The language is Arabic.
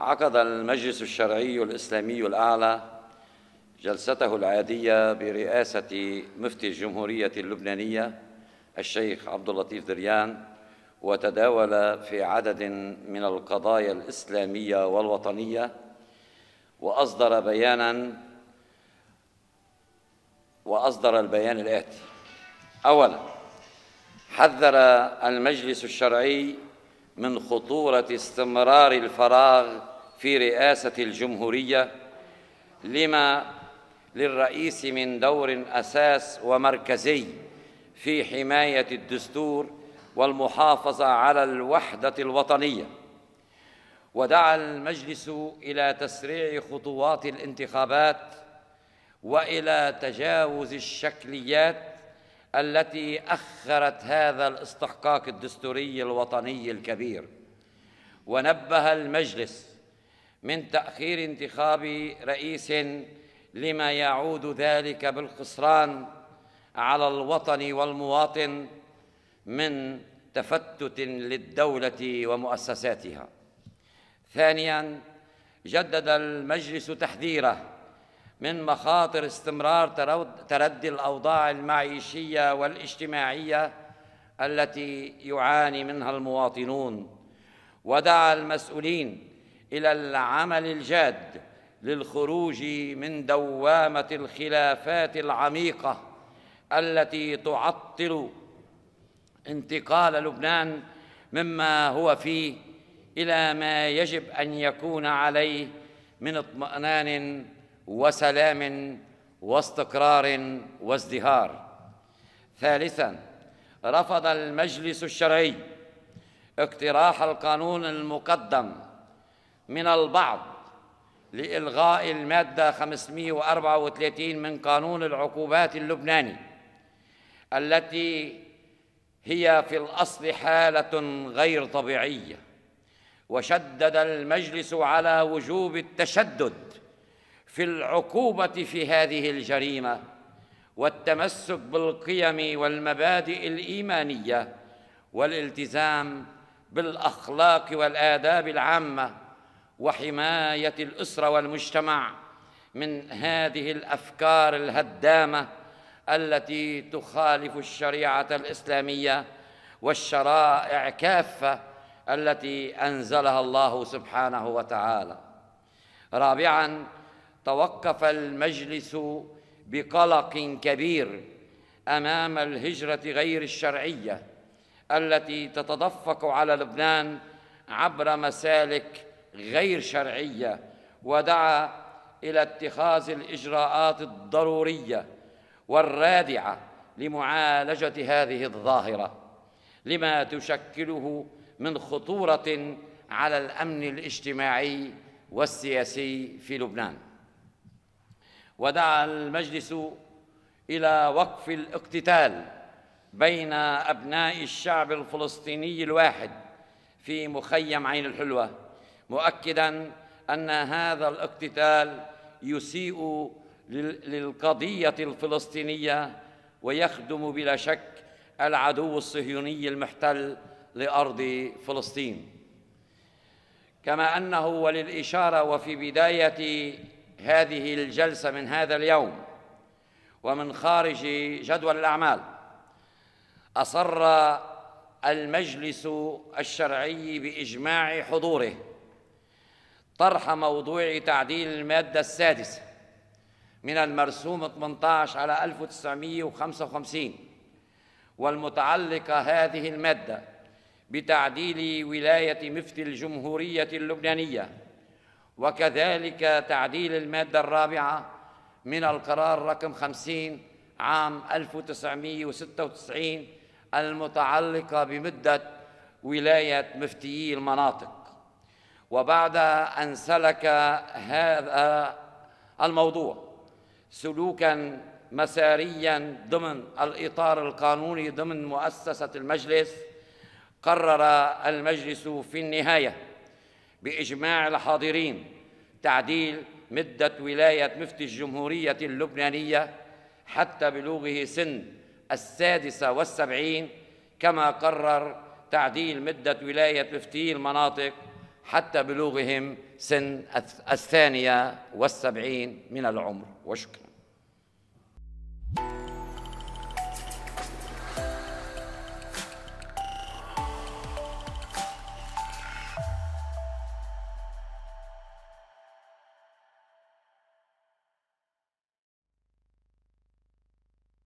عقد المجلس الشرعي الإسلامي الأعلى جلسته العادية برئاسة مفتي الجمهورية اللبنانية الشيخ عبد اللطيف دريان وتداول في عدد من القضايا الإسلامية والوطنية وأصدر بيانا وأصدر البيان الآتي أولا حذر المجلس الشرعي من خطورة استمرار الفراغ في رئاسة الجمهورية لما للرئيس من دور أساس ومركزي في حماية الدستور والمحافظة على الوحدة الوطنية ودعا المجلس إلى تسريع خطوات الانتخابات وإلى تجاوز الشكليات التي أخرت هذا الاستحقاق الدستوري الوطني الكبير ونبه المجلس من تأخير انتخاب رئيس لما يعود ذلك بالخسران على الوطن والمواطن من تفتت للدولة ومؤسساتها ثانياً جدد المجلس تحذيره من مخاطر استمرار تردي الأوضاع المعيشية والاجتماعية التي يعاني منها المواطنون ودعا المسؤولين الى العمل الجاد للخروج من دوامه الخلافات العميقه التي تعطل انتقال لبنان مما هو فيه الى ما يجب ان يكون عليه من اطمئنان وسلام واستقرار وازدهار ثالثا رفض المجلس الشرعي اقتراح القانون المقدم من البعض لإلغاء المادة 534 من قانون العقوبات اللبناني التي هي في الأصل حالة غير طبيعية وشدد المجلس على وجوب التشدد في العقوبة في هذه الجريمة والتمسك بالقيم والمبادئ الإيمانية والالتزام بالأخلاق والآداب العامة وحمايه الاسره والمجتمع من هذه الافكار الهدامه التي تخالف الشريعه الاسلاميه والشرائع كافه التي انزلها الله سبحانه وتعالى رابعا توقف المجلس بقلق كبير امام الهجره غير الشرعيه التي تتدفق على لبنان عبر مسالك غير شرعية ودعا إلى اتخاذ الإجراءات الضرورية والرادعة لمعالجة هذه الظاهرة لما تشكله من خطورة على الأمن الاجتماعي والسياسي في لبنان ودعا المجلس إلى وقف الاقتتال بين أبناء الشعب الفلسطيني الواحد في مخيم عين الحلوه مؤكدا أن هذا الاقتتال يسيء للقضية الفلسطينية ويخدم بلا شك العدو الصهيوني المحتل لأرض فلسطين كما أنه وللإشارة وفي بداية هذه الجلسة من هذا اليوم ومن خارج جدول الأعمال أصر المجلس الشرعي بإجماع حضوره طرح موضوع تعديل المادة السادسة من المرسوم 18 على 1955 والمتعلقة هذه المادة بتعديل ولاية مفتي الجمهورية اللبنانية وكذلك تعديل المادة الرابعة من القرار رقم 50 عام 1996 المتعلقة بمدة ولاية مفتيي المناطق وبعد أن سلك هذا الموضوع سلوكا مساريا ضمن الإطار القانوني ضمن مؤسسة المجلس قرر المجلس في النهاية بإجماع الحاضرين تعديل مدة ولاية مفتي الجمهورية اللبنانية حتى بلوغه سن السادسة والسبعين كما قرر تعديل مدة ولاية مفتي المناطق حتى بلوغهم سن الثانية والسبعين من العمر وشكرا